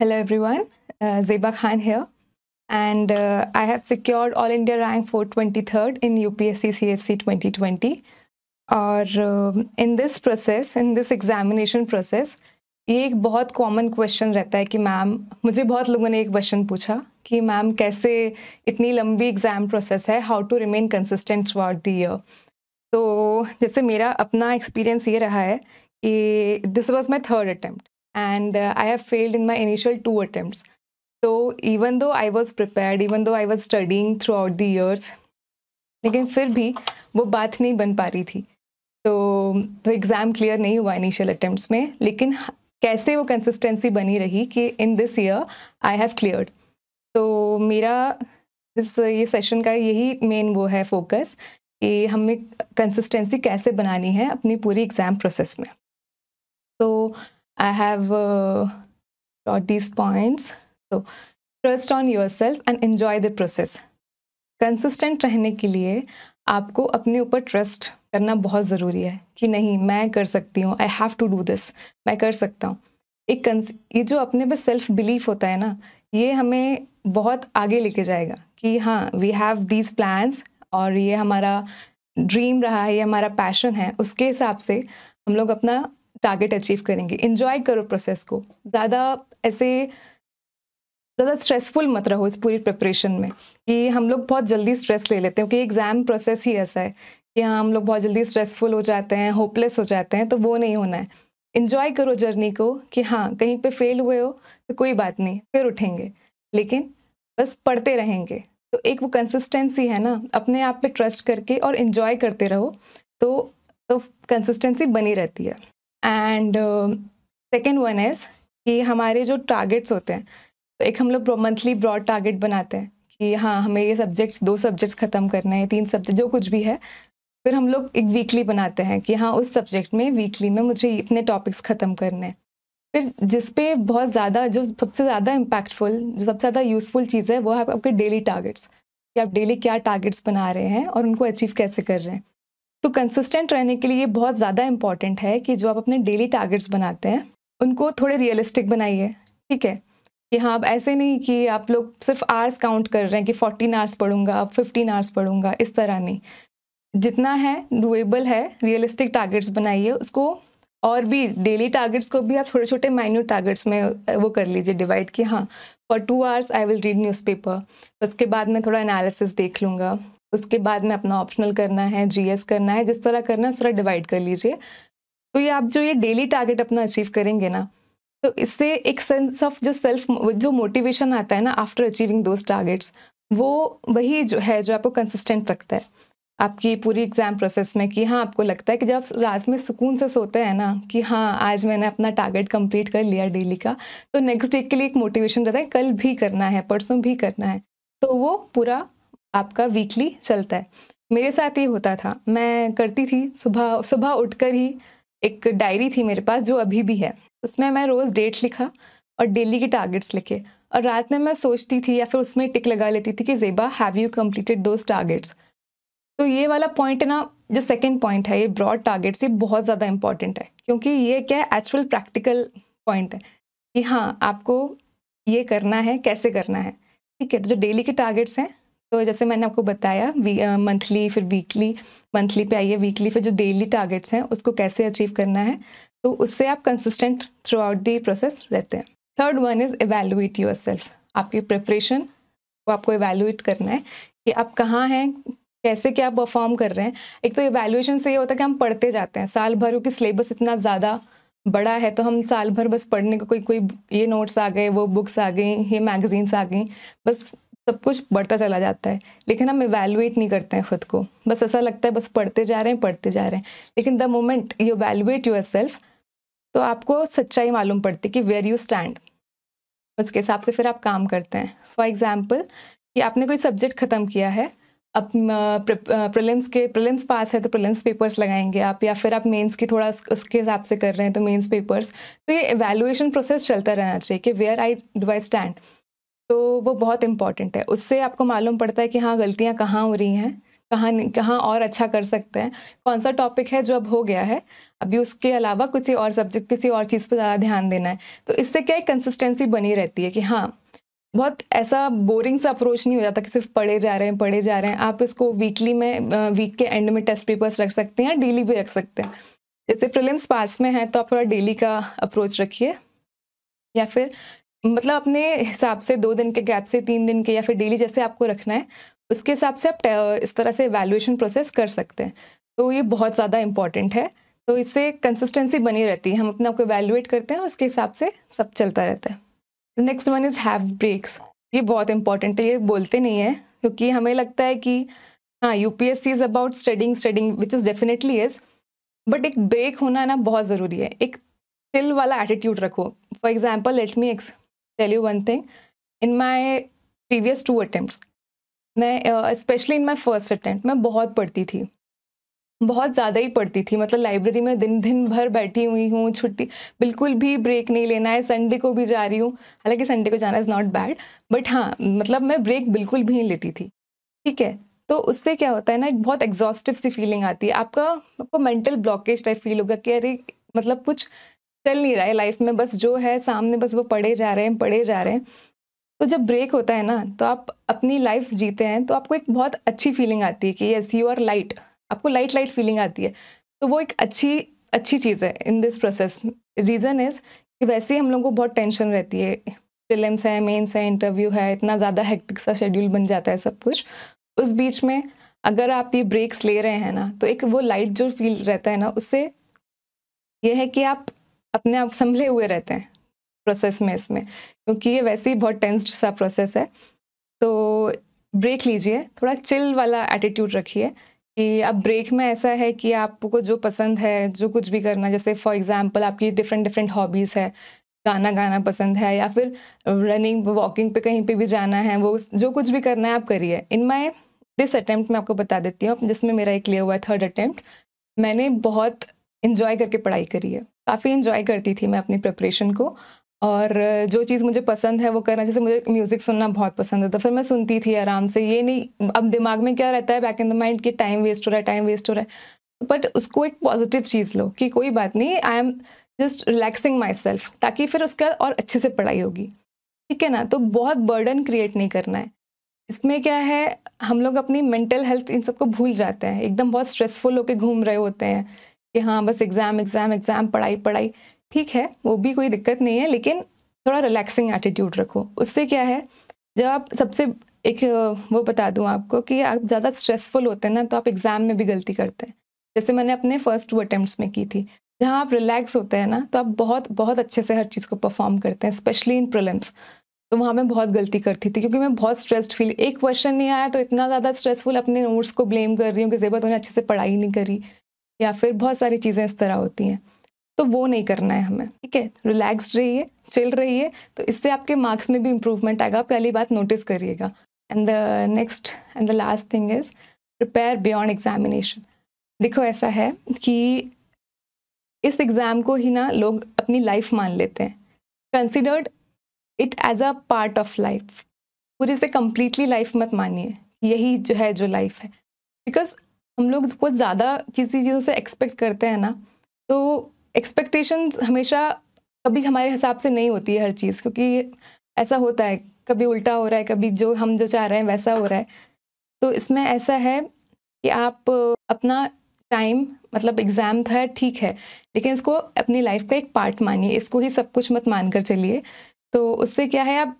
Hello everyone, uh, Zeba Khan here and uh, I have secured All India rank 423rd in UPSC CSC 2020 और in this process in this examination process ये एक बहुत common question रहता है कि ma'am मुझे बहुत लोगों ने एक क्वेश्चन पूछा कि मैम कैसे इतनी लंबी एग्ज़ाम प्रोसेस है how to remain consistent throughout the year तो जैसे मेरा अपना एक्सपीरियंस ये रहा है कि this was my third attempt and uh, I have failed in my initial two attempts. So even though I was prepared, even though I was studying throughout the years, लेकिन फिर भी वो बात नहीं बन पा रही थी तो तो एग्ज़ाम क्लियर नहीं हुआ इनिशियल अटेम्प्ट में लेकिन कैसे वो कंसिस्टेंसी बनी रही कि in this year I have clear तो मेरा इस ये सेशन का यही मेन वो है फोकस कि हमें कंसिस्टेंसी कैसे बनानी है अपनी पूरी एग्ज़ाम प्रोसेस में तो so, I have uh, taught these points. So trust on yourself and enjoy the process consistent रहने के लिए आपको अपने ऊपर ट्रस्ट करना बहुत ज़रूरी है कि नहीं मैं कर सकती हूँ I have to do this मैं कर सकता हूँ एक ये जो अपने पर सेल्फ बिलीफ होता है ना ये हमें बहुत आगे लेके जाएगा कि हाँ वी हैव दीज प्लान्स और ये हमारा ड्रीम रहा है ये हमारा पैशन है उसके हिसाब से हम लोग अपना टारगेट अचीव करेंगे इन्जॉय करो प्रोसेस को ज़्यादा ऐसे ज़्यादा स्ट्रेसफुल मत रहो इस पूरी प्रिपरेशन में कि हम लोग बहुत जल्दी स्ट्रेस ले लेते हैं क्योंकि एग्ज़ाम प्रोसेस ही ऐसा है कि हाँ हम लोग बहुत जल्दी स्ट्रेसफुल हो जाते हैं होपलेस हो जाते हैं तो वो नहीं होना है इन्जॉय करो जर्नी को कि हाँ कहीं पे फेल हुए हो तो कोई बात नहीं फिर उठेंगे लेकिन बस पढ़ते रहेंगे तो एक वो कंसिस्टेंसी है ना अपने आप पे ट्रस्ट करके और इन्जॉय करते रहो तो तो कंसिस्टेंसी बनी रहती है एंड सेकेंड वन इज़ कि हमारे जो टारगेट्स होते हैं तो एक हम लोग मंथली ब्रॉड टारगेट बनाते हैं कि हाँ हमें ये सब्जेक्ट दो सब्जेक्ट्स ख़त्म करने हैं तीन सब्जेक्ट जो कुछ भी है फिर हम लोग एक वीकली बनाते हैं कि हाँ उस सब्जेक्ट में वीकली में मुझे इतने टॉपिक्स ख़त्म करने हैं फिर जिस पे बहुत ज़्यादा जो सबसे ज़्यादा इम्पैक्टफुल जो सबसे ज़्यादा यूज़फुल चीज़ है वो है आपके डेली टारगेट्स कि आप डेली क्या टारगेट्स बना रहे हैं और उनको अचीव कैसे कर रहे हैं तो कंसिस्टेंट रहने के लिए बहुत ज़्यादा इंपॉर्टेंट है कि जो आप अपने डेली टारगेट्स बनाते हैं उनको थोड़े रियलिस्टिक बनाइए ठीक है कि हाँ अब ऐसे नहीं कि आप लोग सिर्फ आवर्स काउंट कर रहे हैं कि फोर्टीन आवर्स पढ़ूंगा अब फिफ्टीन आवर्स पढ़ूंगा इस तरह नहीं जितना है डुएबल है रियलिस्टिक टारगेट्स बनाइए उसको और भी डेली टारगेट्स को भी आप छोटे छोटे माइन्यू टारगेट्स में वो कर लीजिए डिवाइड कि हाँ for two hours I will read newspaper उसके बाद मैं थोड़ा एनालिसिस देख लूँगा उसके बाद में अपना ऑप्शनल करना है जीएस करना है जिस तरह करना है उस तरह डिवाइड कर लीजिए तो ये आप जो ये डेली टारगेट अपना अचीव करेंगे ना तो इससे एक सेंस ऑफ जो सेल्फ जो मोटिवेशन आता है ना आफ्टर अचीविंग दोज टारगेट्स वो वही जो है जो आपको कंसिस्टेंट रखता है आपकी पूरी एग्ज़ाम प्रोसेस में कि हाँ आपको लगता है कि जब आप रात में सुकून से सोते हैं ना कि हाँ आज मैंने अपना टारगेट कंप्लीट कर लिया डेली का तो नेक्स्ट डे के लिए एक मोटिवेशन रहता है कल भी करना है परसों भी करना है तो वो पूरा आपका वीकली चलता है मेरे साथ ये होता था मैं करती थी सुबह सुबह उठकर ही एक डायरी थी मेरे पास जो अभी भी है उसमें मैं रोज़ डेट लिखा और डेली के टारगेट्स लिखे और रात में मैं सोचती थी या फिर उसमें टिक लगा लेती थी कि Zeba have you completed those targets तो ये वाला पॉइंट है ना जो सेकंड पॉइंट है ये ब्रॉड टारगेट्स ये बहुत ज़्यादा इंपॉर्टेंट है क्योंकि ये क्या है एक्चुअल प्रैक्टिकल पॉइंट है कि हाँ आपको ये करना है कैसे करना है ठीक है तो जो डेली के टारगेट्स हैं तो जैसे मैंने आपको बताया मंथली फिर वीकली मंथली पे आइए वीकली फिर जो डेली टारगेट्स हैं उसको कैसे अचीव करना है तो उससे आप consistent throughout the process रहते हैं third one is evaluate yourself आपकी प्रिपरेशन को आपको एवेलुएट करना है कि आप कहाँ हैं कैसे क्या परफॉर्म कर रहे हैं एक तो एवेल्यूएशन से ये होता है कि हम पढ़ते जाते हैं साल भर क्योंकि सिलेबस इतना ज़्यादा बड़ा है तो हम साल भर बस पढ़ने को कोई कोई ये नोट्स आ गए वो बुक्स आ गई ये मैगजीन्स आ गई बस सब कुछ बढ़ता चला जाता है लेकिन हम इवेलुएट नहीं करते हैं खुद को बस ऐसा लगता है बस पढ़ते जा रहे हैं पढ़ते जा रहे हैं लेकिन the moment you evaluate yourself तो आपको सच्चाई मालूम पड़ती है कि वेयर यू स्टैंड उसके हिसाब से फिर आप काम करते हैं फॉर एग्जाम्पल कि आपने कोई सब्जेक्ट ख़त्म किया है अब प्रिलिम्स के प्रिलिम्स पास है तो प्रिलिम्स पेपर्स लगाएंगे आप या फिर आप मेंस की थोड़ा उसके हिसाब से कर रहे हैं तो मेंस पेपर्स तो ये एवेलुएशन प्रोसेस चलता रहना चाहिए कि where I do I stand तो वो बहुत इम्पॉर्टेंट है उससे आपको मालूम पड़ता है कि हाँ गलतियाँ कहाँ हो रही हैं कहाँ कहाँ और अच्छा कर सकते हैं कौन सा टॉपिक है जो अब हो गया है अभी उसके अलावा किसी और सब्जेक्ट किसी और चीज़ पर ज़्यादा ध्यान देना है तो इससे क्या है कंसिस्टेंसी बनी रहती है कि हाँ बहुत ऐसा बोरिंग सा अप्रोच नहीं हो जाता कि सिर्फ पढ़े जा रहे हैं पढ़े जा रहे हैं आप इसको वीकली में वीक के एंड में टेस्ट पेपर्स रख सकते हैं डेली भी रख सकते हैं जैसे प्रिलिम्स पास में है तो आप थोड़ा डेली का अप्रोच रखिए या फिर मतलब अपने हिसाब से दो दिन के गैप से तीन दिन के या फिर डेली जैसे आपको रखना है उसके हिसाब से आप इस तरह से वैल्यूएशन प्रोसेस कर सकते हैं तो ये बहुत ज़्यादा इम्पॉर्टेंट है तो इससे कंसिस्टेंसी बनी रहती है हम अपने आप को वैल्यूएट करते हैं उसके हिसाब से सब चलता रहता है next one is have breaks ये बहुत इंपॉर्टेंट है ये बोलते नहीं है क्योंकि हमें लगता है कि हाँ U P S C is about studying studying which is definitely is but एक ब्रेक होना ना बहुत ज़रूरी है एक फिल वाला एटीट्यूड रखो फॉर एग्जाम्पल लेट मी एक्स tell you one thing. In my previous two attempts, मैं specially in my first attempt मैं बहुत पढ़ती थी बहुत ज़्यादा ही पढ़ती थी मतलब लाइब्रेरी में दिन दिन भर बैठी हुई हूँ छुट्टी बिल्कुल भी ब्रेक नहीं लेना है संडे को भी जा रही हूँ हालांकि संडे को जाना इज़ नॉट बैड बट हाँ मतलब मैं ब्रेक बिल्कुल भी नहीं लेती थी ठीक है तो उससे क्या होता है ना एक बहुत एग्जॉस्टिव सी फीलिंग आती है आपका आपको मेंटल ब्लॉकेज टाइप फील होगा कि अरे मतलब कुछ चल नहीं रहा है लाइफ में बस जो है सामने बस वो पढ़े जा रहे हैं पढ़े जा रहे हैं तो जब ब्रेक होता है ना तो आप अपनी लाइफ जीते हैं तो आपको एक बहुत अच्छी फीलिंग आती है कि यस यू आर लाइट आपको लाइट लाइट फीलिंग आती है तो वो एक अच्छी अच्छी चीज़ है in this process reason is कि वैसे ही हम लोगों को बहुत टेंशन रहती है फिल्म्स है मेन्स है इंटरव्यू है इतना ज़्यादा हेक्टिक सा शेड्यूल बन जाता है सब कुछ उस बीच में अगर आप ये ब्रेक्स ले रहे हैं ना तो एक वो लाइट जो फील रहता है ना उससे यह है कि आप अपने आप संभले हुए रहते हैं प्रोसेस में इसमें क्योंकि ये वैसे ही बहुत टेंस्ड सा प्रोसेस है तो ब्रेक लीजिए थोड़ा चिल वाला एटीट्यूड रखिए कि अब ब्रेक में ऐसा है कि आपको जो पसंद है जो कुछ भी करना जैसे फॉर एग्जांपल आपकी डिफरेंट डिफरेंट हॉबीज़ है गाना गाना पसंद है या फिर रनिंग वॉकिंग पे कहीं पे भी जाना है वो जो कुछ भी करना है आप करिए इन माय दिस अटेम्प्ट मैं आपको बता देती हूँ जिसमें मेरा एक लिया हुआ है थर्ड अटेम्प्ट मैंने बहुत इन्जॉय करके पढ़ाई करी है काफ़ी इन्जॉय करती थी मैं अपनी प्रिपरेशन को और जो चीज़ मुझे पसंद है वो करना जैसे मुझे म्यूज़िक सुनना बहुत पसंद है तो फिर मैं सुनती थी आराम से ये नहीं अब दिमाग में क्या रहता है बैक इन द माइंड कि टाइम वेस्ट हो रहा है टाइम वेस्ट हो रहा है बट उसको एक पॉजिटिव चीज़ लो कि कोई बात नहीं I am just relaxing myself ताकि फिर बाद और अच्छे से पढ़ाई होगी ठीक है ना तो बहुत बर्डन क्रिएट नहीं करना है इसमें क्या है हम लोग अपनी मेंटल हेल्थ इन सबको भूल जाते हैं एकदम बहुत स्ट्रेसफुल होकर घूम रहे होते हैं कि हाँ बस एग्ज़ाम एग्ज़ाम एग्ज़ाम पढ़ाई पढ़ाई ठीक है वो भी कोई दिक्कत नहीं है लेकिन थोड़ा रिलैक्सिंग एटीट्यूड रखो उससे क्या है जब आप सबसे एक वो बता दूँ आपको कि आप ज़्यादा स्ट्रेसफुल होते हैं ना तो आप एग्ज़ाम में भी गलती करते हैं जैसे मैंने अपने फर्स्ट टू अटैम्प्ट में की थी जहाँ आप रिलैक्स होते हैं ना तो आप बहुत बहुत अच्छे से हर चीज़ को परफॉर्म करते हैं स्पेशली इन प्रोलम्स तो वहाँ मैं बहुत गलती करती थी क्योंकि मैं बहुत स्ट्रेस्ड फील एक क्वेश्चन नहीं आया तो इतना ज़्यादा स्ट्रेसफुल अपने नोट्स को ब्लेम कर रही हूँ कि जेबा तूने अच्छे से पढ़ाई नहीं करी या फिर बहुत सारी चीज़ें इस तरह होती हैं तो वो नहीं करना है हमें ठीक है रिलैक्स रहिए चिल रहिए तो इससे आपके मार्क्स में भी इम्प्रूवमेंट आएगा पहली बात नोटिस करिएगा and the next and the last thing is prepare beyond examination देखो ऐसा है कि इस एग्ज़ाम को ही ना लोग अपनी लाइफ मान लेते हैं considered it as a part of life पूरी से कम्प्लीटली लाइफ मत मानिए यही जो है जो लाइफ है बिकॉज हम लोग बहुत ज़्यादा किसी चीज़ों से एक्सपेक्ट करते हैं ना तो एक्सपेक्टेशंस हमेशा कभी हमारे हिसाब से नहीं होती है हर चीज़ क्योंकि ऐसा होता है कभी उल्टा हो रहा है कभी जो हम जो चाह रहे हैं वैसा हो रहा है तो इसमें ऐसा है कि आप अपना टाइम मतलब एग्ज़ाम था ठीक है लेकिन इसको अपनी लाइफ का एक पार्ट मानिए इसको ही सब कुछ मत मान कर चलिए तो उससे क्या है आप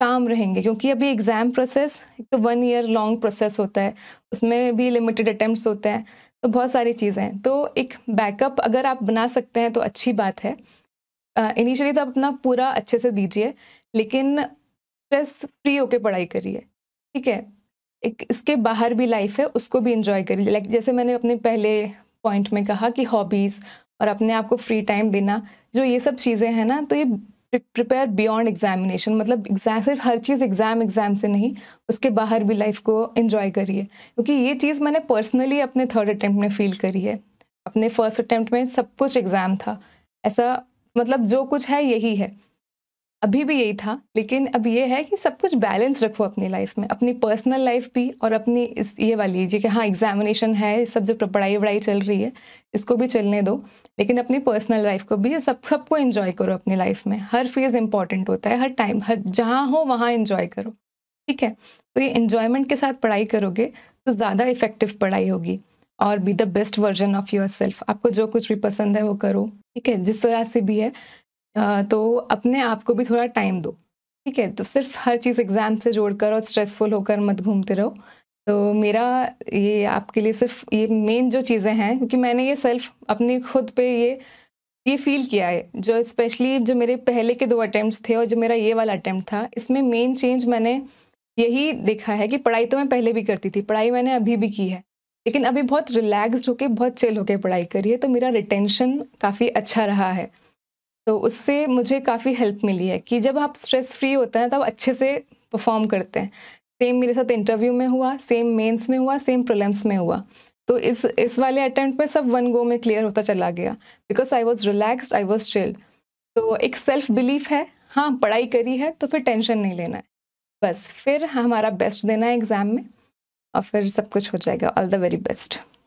काम रहेंगे क्योंकि अभी एग्ज़ाम प्रोसेस एक तो वन ईयर लॉन्ग प्रोसेस होता है उसमें भी लिमिटेड अटैम्प्ट होते हैं तो बहुत सारी चीज़ें हैं तो एक बैकअप अगर आप बना सकते हैं तो अच्छी बात है इनिशियली तो आप अपना पूरा अच्छे से दीजिए लेकिन स्ट्रेस फ्री होकर पढ़ाई करिए ठीक है एक इसके बाहर भी लाइफ है उसको भी इंजॉय करिए लाइक जैसे मैंने अपने पहले पॉइंट में कहा कि हॉबीज़ और अपने आप को फ्री टाइम देना जो ये सब चीज़ें हैं ना तो ये प्रिपेयर बियॉन्ड एग्जामिनेशन मतलब एग्जाम सिर्फ हर चीज़ एग्जाम एग्जाम से नहीं उसके बाहर भी लाइफ को इन्जॉय करिए क्योंकि ये चीज़ मैंने पर्सनली अपने थर्ड अटैम्प्ट में फील करी है अपने फर्स्ट अटैम्प्ट में सब कुछ एग्ज़ाम था ऐसा मतलब जो कुछ है यही है अभी भी यही था लेकिन अब ये है कि सब कुछ बैलेंस रखो अपनी लाइफ में अपनी पर्सनल लाइफ भी और अपनी इस ये वाली जी कि हाँ एग्जामिनेशन है सब जो पढ़ाई वढ़ाई चल रही है इसको भी चलने दो लेकिन अपनी पर्सनल लाइफ को भी सब सबको इन्जॉय करो अपनी लाइफ में हर फेज़ इंपॉर्टेंट होता है हर टाइम हर जहाँ हो वहाँ इन्जॉय करो ठीक है तो ये इन्जॉयमेंट के साथ पढ़ाई करोगे तो ज़्यादा इफेक्टिव पढ़ाई होगी और be the best version of yourself आपको जो कुछ भी पसंद है वो करो ठीक है जिस तरह से भी है तो अपने आप को भी थोड़ा टाइम दो ठीक है तो सिर्फ हर चीज़ एग्ज़ाम से जोड़कर और स्ट्रेसफुल होकर मत घूमते रहो तो मेरा ये आपके लिए सिर्फ ये मेन जो चीज़ें हैं क्योंकि मैंने ये सेल्फ अपनी खुद पे ये ये फील किया है जो स्पेशली जो मेरे पहले के दो अटैम्प्ट थे और जो मेरा ये वाला अटैम्प्ट था इसमें मेन चेंज मैंने यही देखा है कि पढ़ाई तो मैं पहले भी करती थी पढ़ाई मैंने अभी भी की है लेकिन अभी बहुत रिलैक्स्ड होके बहुत चिल होके पढ़ाई करी है तो मेरा रिटेंशन काफ़ी अच्छा रहा है तो उससे मुझे काफ़ी हेल्प मिली है कि जब आप स्ट्रेस फ्री होते हैं तब अच्छे से परफॉर्म करते हैं सेम मेरे साथ इंटरव्यू में हुआ सेम मेंस में हुआ सेम प्रोलम्स में हुआ तो इस इस वाले अटेम्प्ट में सब वन गो में क्लियर होता चला गया because I was relaxed I was chilled तो एक सेल्फ बिलीफ है हाँ पढ़ाई करी है तो फिर टेंशन नहीं लेना है बस फिर हमारा बेस्ट देना है एग्ज़ाम में और फिर सब कुछ हो जाएगा ऑल द वेरी बेस्ट